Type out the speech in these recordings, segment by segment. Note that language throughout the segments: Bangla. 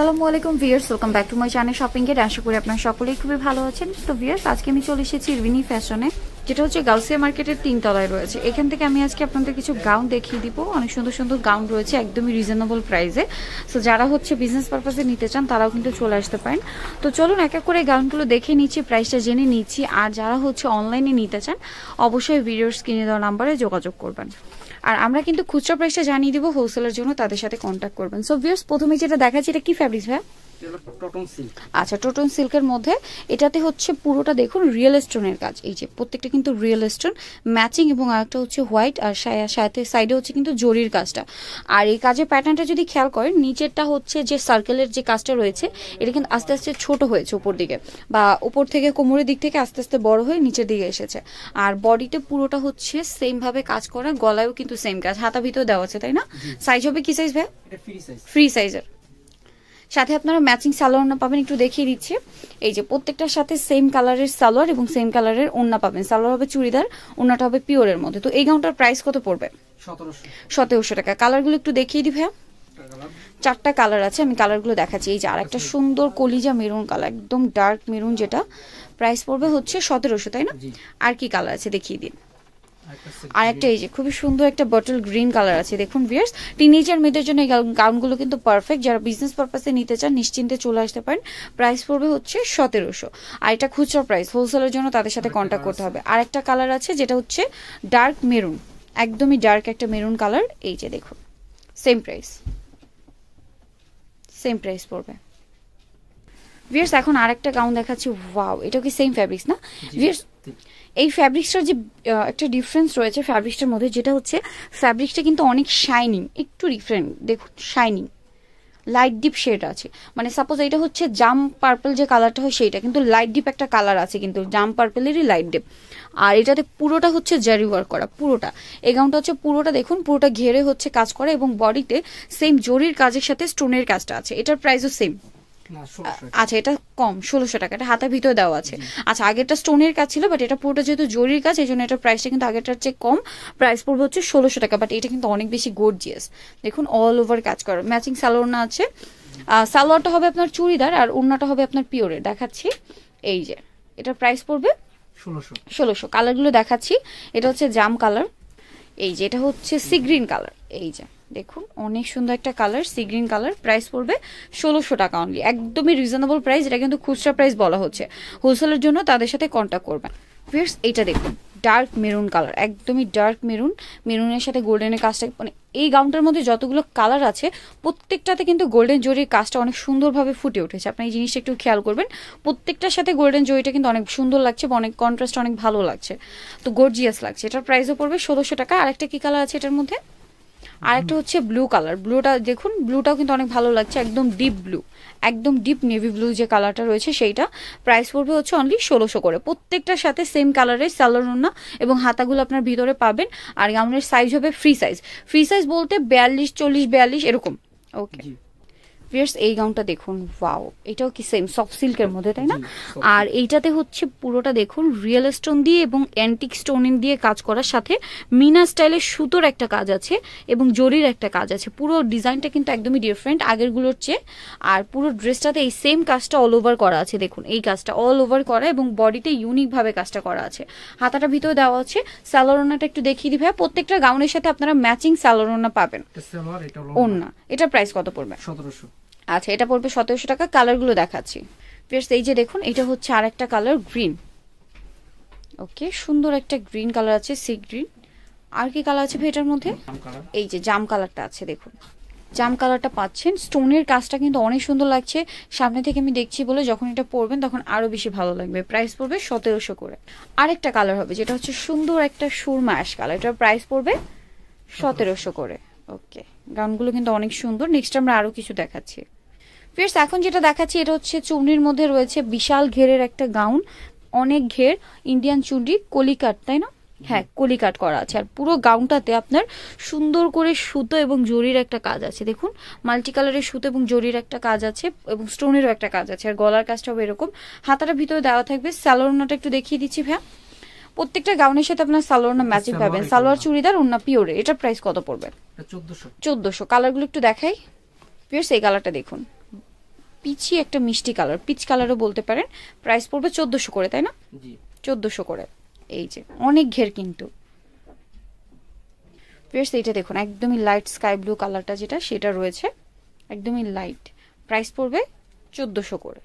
আসসালামু আলাইকুম viewers welcome back to my channel shopping এর আশা করি আপনার সকলেই খুবই ভালো আছেন তো ভিয়ার্স আজকে আমি চলে এসেছি রিনি ফ্যাশনে যেটা হচ্ছে গাউসিয়া মার্কেটের তলায় রয়েছে এখান থেকে আমি আজকে আপনাদের কিছু গাউন দেখিয়ে দিব অনেক সুন্দর সুন্দর গাউন রয়েছে একদমই রিজনেবল প্রাইসে সো যারা হচ্ছে বিজনেস পারপাসে নিতে চান তারাও কিন্তু চলে আসতে পারেন তো চলুন এক এক করে গাউনগুলো দেখে নিচ্ছি প্রাইসটা জেনে নিচ্ছি আর যারা হচ্ছে অনলাইনে নিতে চান অবশ্যই ভিডিওর স্ক্রিনে দেওয়া নাম্বারে যোগাযোগ করবেন আর আমরা কিন্তু খুচরা প্রাইসটা জানিয়ে দিব হোলসেলের জন্য তাদের সাথে কন্ট্যাক্ট করবেন সো ভিউস প্রথমে যেটা দেখাচ্ছি এটা কি ফ্যাব্রিক্স ভাই আচ্ছা টোটন সিল্কের মধ্যে এটাতে হচ্ছে পুরোটা দেখুন রিয়েল স্টোনের কাজ এই যে প্রত্যেকটা কিন্তু রিয়েল স্টোন ম্যাচিং এবং আরেকটা হচ্ছে হোয়াইট আর সাথে সাইডে হচ্ছে কিন্তু জরির কাজটা আর এই কাজের প্যাটার্নটা যদি খেয়াল করেন নিচেরটা হচ্ছে যে সার্কেলের যে কাজটা রয়েছে এটা কিন্তু আস্তে আস্তে ছোট হয়েছে উপর দিকে বা উপর থেকে কোমরের দিক থেকে আস্তে আস্তে বড় হয়ে নিচের দিকে এসেছে আর বডিতে পুরোটা হচ্ছে সেমভাবে কাজ করা গলায়ও কিন্তু সেম কাজ হাতা ভিতরে দেওয়া আছে তাই না সাইজ হবে কি সাইজ ভাই ফ্রি সাইজের সাথে আপনারা ম্যাচিং সালোয়ার ওনা পাবেন একটু দেখিয়ে দিচ্ছি এই যে প্রত্যেকটার সাথে সেম কালারের সালোয়ার এবং সেম কালারের ওনা পাবেন সালোয়ার হবে চুড়িদার ওনাটা হবে পিওরের মধ্যে তো এই গাউনটার প্রাইস কত পড়বে সতেরোশো টাকা কালারগুলো একটু দেখিয়ে দিবে চারটা কালার আছে আমি কালারগুলো দেখাচ্ছি এই যে আর একটা আচ্ছা। সুন্দর কলিজা মেরুন কালার একদম ডার্ক মেরুন যেটা প্রাইস পড়বে হচ্ছে সতেরোশো তাই না আর কি কালার আছে দেখিয়ে দিন আর একটা এই যে খুবই সুন্দর একটা বটল গ্রিন কালার আছে দেখুন ভিয়ার্স টিনেজার মেয়েদের জন্য এই গাউনগুলো কিন্তু পারফেক্ট যারা বিজনেস পারপাসে নিতে চান নিশ্চিন্তে চলে আসতে পারেন প্রাইস পড়বে হচ্ছে সতেরোশো আর এটা খুচরা প্রাইস হোলসেলের জন্য তাদের সাথে কন্ট্যাক্ট করতে হবে আর একটা কালার আছে যেটা হচ্ছে ডার্ক মেরুন একদমই ডার্ক একটা মেরুন কালার এই যে দেখুন সেম প্রাইস সেম প্রাইস পড়বে ভিয়ার্স এখন আরেকটা গাউন দেখাচ্ছি ওয়াও এটা কি সেম ফ্যাব্রিক্স না ভিয়ার্স এই ফ্যাব্রিক্সটার যে একটা ডিফারেন্স রয়েছে ফ্যাব্রিক্সটার মধ্যে যেটা হচ্ছে ফ্যাব্রিক্সটা কিন্তু অনেক শাইনিং একটু ডিফারেন্ট দেখুন শাইনিং লাইট ডিপ শেড আছে মানে সাপোজ এটা হচ্ছে জাম পার্পল যে কালারটা হয় সেইটা কিন্তু লাইট ডিপ একটা কালার আছে কিন্তু জাম পার্পলেরই লাইট ডিপ আর এটাতে পুরোটা হচ্ছে জারি ওয়ার্ক করা পুরোটা এই গাউনটা হচ্ছে পুরোটা দেখুন পুরোটা ঘেরে হচ্ছে কাজ করা এবং বডিতে সেম জরির কাজের সাথে স্টোনের কাজটা আছে এটার প্রাইসও সেম আচ্ছা এটা কম ষোলোশো টাকা এটা হাতের ভিতরে দেওয়া আছে আচ্ছা আগেরটা স্টোনের কাজ ছিল বাট এটা পুরোটা যেহেতু জরির কাজ এই জন্য এটার প্রাইসটা কিন্তু আগেরটার চেয়ে কম প্রাইস পড়বে হচ্ছে ষোলোশো টাকা বাট এটা কিন্তু অনেক বেশি গর্জিয়াস দেখুন অল ওভার কাজ করা ম্যাচিং না আছে সালোয়ারটা হবে আপনার চুড়িদার আর ওড়নাটা হবে আপনার পিওরে দেখাচ্ছি এই যে এটার প্রাইস পড়বে ষোলোশো ষোলোশো কালারগুলো দেখাচ্ছি এটা হচ্ছে জাম কালার এই যে এটা হচ্ছে সি গ্রিন কালার এই যে দেখুন অনেক সুন্দর একটা colour sea green colour price পড়বে ষোলোশো টাকা অনলি একদমই রিজনেবল প্রাইস এটা কিন্তু খুচরা প্রাইস বলা হচ্ছে হোলসেলের জন্য তাদের সাথে কন্ট্যাক্ট করবেন ফিরস এটা দেখুন ডার্ক মেরুন কালার একদমই ডার্ক মেরুন মেরুনের সাথে গোল্ডেনের কাজটা মানে এই গাউনটার মধ্যে যতগুলো কালার আছে প্রত্যেকটাতে কিন্তু গোল্ডেন জরির কাজটা অনেক সুন্দরভাবে ফুটে উঠেছে আপনি এই জিনিসটা একটু খেয়াল করবেন প্রত্যেকটার সাথে গোল্ডেন জরিটা কিন্তু অনেক সুন্দর লাগছে বা অনেক কন্ট্রাস্ট অনেক ভালো লাগছে তো গর্জিয়াস লাগছে এটার প্রাইসও পড়বে ষোলোশো টাকা আরেকটা কী কালার আছে এটার মধ্যে আর একটা হচ্ছে ব্লু কালার ব্লুটা দেখুন ব্লুটাও কিন্তু অনেক ভালো লাগছে একদম ডিপ ব্লু একদম ডিপ নেভি ব্লু যে কালারটা রয়েছে সেইটা প্রাইস পড়বে হচ্ছে অনলি ষোলোশো করে প্রত্যেকটার সাথে সেম কালারের স্যালোনা এবং হাতাগুলো আপনার ভিতরে পাবেন আর গাউনের সাইজ হবে ফ্রি সাইজ ফ্রি সাইজ বলতে বিয়াল্লিশ চল্লিশ বিয়াল্লিশ এরকম ওকে ফিয়ার্স এই গাউনটা দেখুন ওয়াও এটাও কি সেম সফট সিল্কের মধ্যে তাই না আর এইটাতে হচ্ছে পুরোটা দেখুন রিয়েল স্টোন দিয়ে এবং অ্যান্টিক স্টোন দিয়ে কাজ করার সাথে মিনা স্টাইলের সুতোর একটা কাজ আছে এবং জরির একটা কাজ আছে পুরো ডিজাইনটা কিন্তু একদমই ডিফারেন্ট আগেরগুলোর চেয়ে আর পুরো ড্রেসটাতে এই সেম কাজটা অল ওভার করা আছে দেখুন এই কাজটা অল ওভার করা এবং বডিতে ইউনিকভাবে কাজটা করা আছে হাতাটা ভিতরে দেওয়া আছে স্যালোরোনাটা একটু দেখিয়ে দিবে প্রত্যেকটা গাউনের সাথে আপনারা ম্যাচিং স্যালোরোনা পাবেন না এটা প্রাইস কত পড়বে সতেরোশো আচ্ছা এটা পড়বে সতেরোশো টাকা কালারগুলো দেখাচ্ছি বেশ এই যে দেখুন এটা হচ্ছে আর একটা কালার গ্রিন ওকে সুন্দর একটা গ্রিন কালার আছে সি গ্রিন আর কি কালার আছে এটার মধ্যে এই যে জাম কালারটা আছে দেখুন জাম কালারটা পাচ্ছেন স্টোনের কাজটা কিন্তু অনেক সুন্দর লাগছে সামনে থেকে আমি দেখছি বলে যখন এটা পরবেন তখন আরও বেশি ভালো লাগবে প্রাইস পড়বে সতেরোশো করে আরেকটা কালার হবে যেটা হচ্ছে সুন্দর একটা সুরমা অ্যাশ কালার এটার প্রাইস পড়বে সতেরোশো করে ওকে গাউনগুলো কিন্তু অনেক সুন্দর নেক্সট আমরা আরও কিছু দেখাচ্ছি পিয়ার্স এখন যেটা দেখাচ্ছি এটা হচ্ছে চুনির মধ্যে রয়েছে বিশাল ঘেরের একটা গাউন অনেক ঘের ইন্ডিয়ান চুনরি কলিকাট তাই না হ্যাঁ কলিকাট করা আছে আর পুরো গাউনটাতে আপনার সুন্দর করে সুতো এবং জরির একটা কাজ আছে দেখুন মাল্টি কালারের সুতো এবং জরির একটা কাজ আছে এবং স্টোনেরও একটা কাজ আছে আর গলার কাজটাও এরকম হাতাটা ভিতরে দেওয়া থাকবে স্যালোনাটা একটু দেখিয়ে দিচ্ছি ভ্যা প্রত্যেকটা গাউনের সাথে আপনার সালোয়ারটা ম্যাচিং পাবেন সালোয়ার চুড়িদার ওনা পিওরে এটার প্রাইস কত পড়বে চোদ্দশো কালারগুলো একটু দেখাই পিওর সেই কালারটা দেখুন পিচি একটা মিষ্টি কালার পিচ কালারও বলতে পারেন প্রাইস পড়বে চোদ্দোশো করে তাই না চোদ্দোশো করে এই যে অনেক ঘের কিন্তু ফ্রেশ এইটা দেখুন একদমই লাইট স্কাই ব্লু কালারটা যেটা সেটা রয়েছে একদমই লাইট প্রাইস পড়বে চোদ্দোশো করে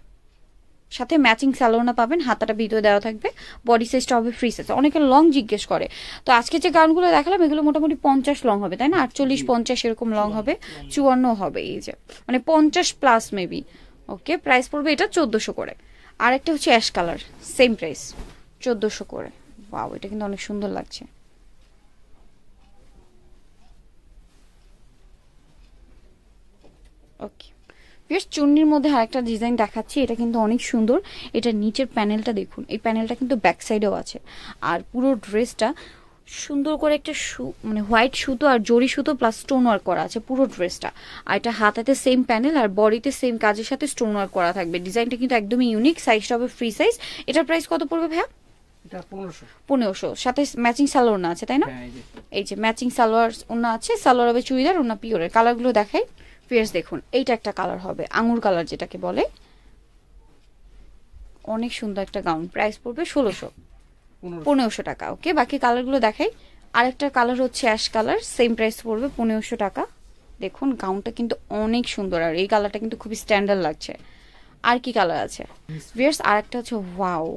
সাথে ম্যাচিং স্যালোনা পাবেন হাতাটা ভিতরে দেওয়া থাকবে বডি সাইজটা হবে ফ্রি সাইজ অনেকে লং জিজ্ঞেস করে তো আজকে যে গাউনগুলো দেখালাম এগুলো মোটামুটি পঞ্চাশ লং হবে তাই না আটচল্লিশ পঞ্চাশ এরকম লং হবে চুয়ান্ন হবে এই যে মানে পঞ্চাশ প্লাস মেবি ওকে প্রাইস পড়বে এটা চোদ্দোশো করে আর একটা হচ্ছে অ্যাশ কালার সেম প্রাইস চোদ্দোশো করে বা এটা কিন্তু অনেক সুন্দর লাগছে ওকে বেশ চুন্নির মধ্যে আর একটা ডিজাইন দেখাচ্ছি এটা কিন্তু অনেক সুন্দর এটা নিচের প্যানেলটা দেখুন এই প্যানেলটা কিন্তু ব্যাক সাইডেও আছে আর পুরো ড্রেসটা সুন্দর করে একটা সু মানে হোয়াইট সুতো আর জরি সুতো প্লাস স্টোন ওয়ার্ক করা আছে পুরো ড্রেসটা আর এটা হাতাতে সেম প্যানেল আর বডিতে সেম কাজের সাথে স্টোন ওয়ার্ক করা থাকবে ডিজাইনটা কিন্তু একদমই ইউনিক সাইজটা হবে ফ্রি সাইজ এটার প্রাইস কত পড়বে ভাইয়া পনেরোশো সাথে ম্যাচিং সালোয়ার না আছে তাই না হ্যাঁ, এই যে ম্যাচিং সালোয়ার ওনা আছে সালোয়ার হবে চুড়িদার ওনা পিওরের কালারগুলো দেখাই ফিয়ার্স দেখুন এইটা একটা কালার হবে আঙুর কালার যেটাকে বলে অনেক সুন্দর একটা গাউন প্রাইস পড়বে ষোলোশো পনেরোশো টাকা ওকে বাকি কালারগুলো দেখাই আরেকটা কালার হচ্ছে অ্যাশ কালার সেম প্রাইস পড়বে পনেরোশো টাকা দেখুন গাউনটা কিন্তু অনেক সুন্দর আর এই কালারটা কিন্তু খুবই স্ট্যান্ডার্ড লাগছে আর কি কালার আছে ভিয়ার্স আর একটা হচ্ছে ওয়াও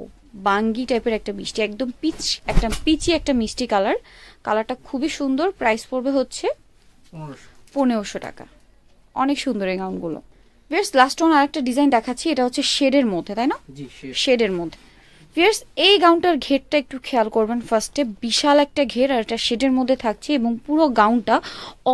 বাঙ্গি টাইপের একটা মিষ্টি একদম পিচ একটা পিচি একটা মিষ্টি কালার কালারটা খুবই সুন্দর প্রাইস পড়বে হচ্ছে পনেরোশো টাকা অনেক সুন্দর এই গাউনগুলো বেশ লাস্ট ওয়ান একটা ডিজাইন দেখাচ্ছি এটা হচ্ছে শেডের মধ্যে তাই না শেডের মধ্যে ফিয়ার্স এই গাউনটার ঘেরটা একটু খেয়াল করবেন ফার্স্টে বিশাল একটা ঘের আর এটা শেডের মধ্যে থাকছে এবং পুরো গাউনটা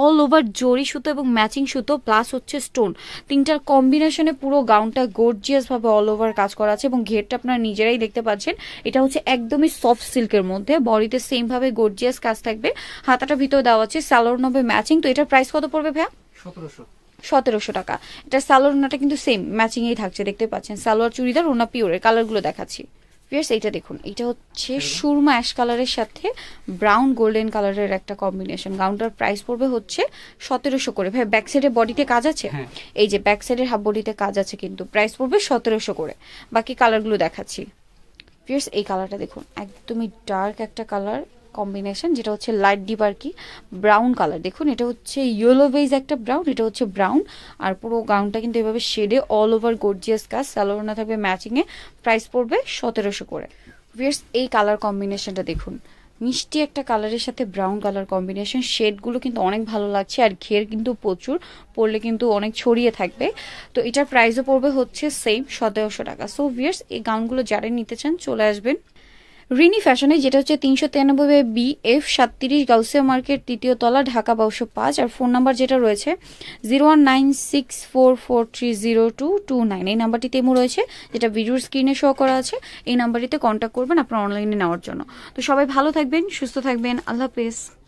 অল ওভার জরি সুতো এবং ম্যাচিং সুতো প্লাস হচ্ছে স্টোন তিনটার কম্বিনেশনে পুরো গাউনটা গর্জিয়াসভাবে অল ওভার কাজ করা আছে এবং ঘেরটা আপনারা নিজেরাই দেখতে পাচ্ছেন এটা হচ্ছে একদমই সফট সিল্কের মধ্যে বডিতে সেমভাবে গর্জিয়াস কাজ থাকবে হাতাটা ভিতরে দেওয়া আছে স্যালোর নবে ম্যাচিং তো এটার প্রাইস কত পড়বে ভাইয়া সতেরোশো সতেরোশো টাকা এটা সালোয়ার ওনাটা কিন্তু সেম ম্যাচিংয়েই থাকছে দেখতে পাচ্ছেন সালোয়ার চুড়িদার ওনা পিওরের কালারগুলো দেখাচ্ছি ভিয়ার্স এইটা দেখুন এটা হচ্ছে সুরমা অ্যাশ কালারের সাথে ব্রাউন গোল্ডেন কালারের একটা কম্বিনেশন গাউনটার প্রাইস পড়বে হচ্ছে সতেরোশো করে ভাই ব্যাক সাইডের বডিতে কাজ আছে হ্যাঁ। এই যে ব্যাক সাইডের হাফ বডিতে কাজ আছে কিন্তু প্রাইস পড়বে সতেরোশো করে বাকি কালারগুলো দেখাচ্ছি ভিয়ার্স এই কালারটা দেখুন একদমই ডার্ক একটা কালার কম্বিনেশন যেটা হচ্ছে লাইট ডিপ আর কি ব্রাউন কালার দেখুন এটা হচ্ছে ইয়েলো বেজ একটা ব্রাউন এটা হচ্ছে ব্রাউন আর পুরো গাউনটা কিন্তু এভাবে শেডে অল ওভার গোর্জিয়াস কাজ স্যালোরনা থাকবে ম্যাচিংয়ে প্রাইস পড়বে সতেরোশো করে ভিয়ার্স এই কালার কম্বিনেশনটা দেখুন মিষ্টি একটা কালারের সাথে ব্রাউন কালার কম্বিনেশন শেডগুলো কিন্তু অনেক ভালো লাগছে আর ঘের কিন্তু প্রচুর পড়লে কিন্তু অনেক ছড়িয়ে থাকবে তো এটার প্রাইসও পড়বে হচ্ছে সেম সতেরোশো টাকা সো ভিয়ার্স এই গাউনগুলো যারা নিতে চান চলে আসবেন রিনি ফ্যাশনে যেটা হচ্ছে তিনশো তিরানব্বই বি এফ সাতত্রিশ গাউসিয়া মার্কেট তৃতীয় তলা ঢাকা বাউশ পাঁচ আর ফোন নাম্বার যেটা রয়েছে zero one nine six four four three zero two two nine এই নাম্বারটিতে এমু রয়েছে যেটা ভিডিওর স্ক্রিনে শো করা আছে এই নাম্বারটিতে কন্ট্যাক্ট করবেন আপনার অনলাইনে নেওয়ার জন্য তো সবাই ভালো থাকবেন সুস্থ থাকবেন আল্লাহ হাফেজ